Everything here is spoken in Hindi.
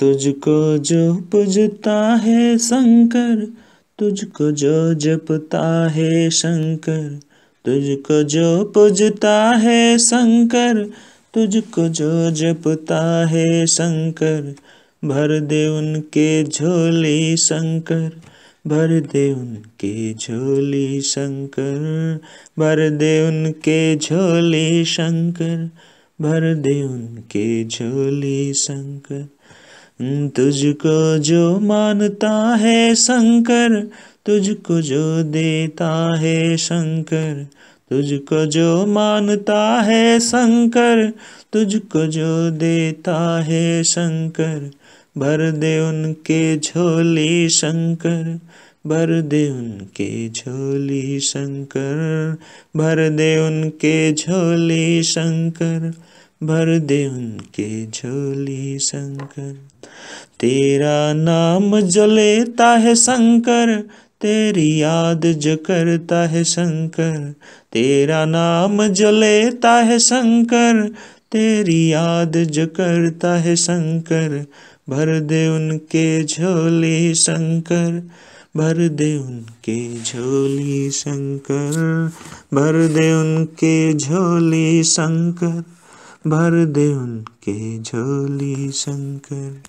तुझको जो पूजता है शंकर तुझको जो जपता है शंकर तुझको जो पूजता है शंकर तुझको जो जपता है शंकर भर दे उनके झोली शंकर भर दे उनके झोली शंकर भर दे उनके झोली शंकर भर दे उनके झोले शंकर तुझको जो मानता है शंकर तुझको जो देता है शंकर तुझको जो मानता है शंकर तुझको जो देता है शंकर भर दे उनके झोले शंकर भर दे उनके झोली शंकर भर दे उनके झोली शंकर भर दे उनके झोली शंकर तेरा नाम जो लेता है शंकर तेरी याद जो करता है शंकर तेरा नाम जो लेता है शंकर तेरी याद जो करता है शंकर भर दे उनके झोली शंकर भर दे उनके झोली शंकर भर दे उनके झोली शंकर भर दे उनके झोली शंकर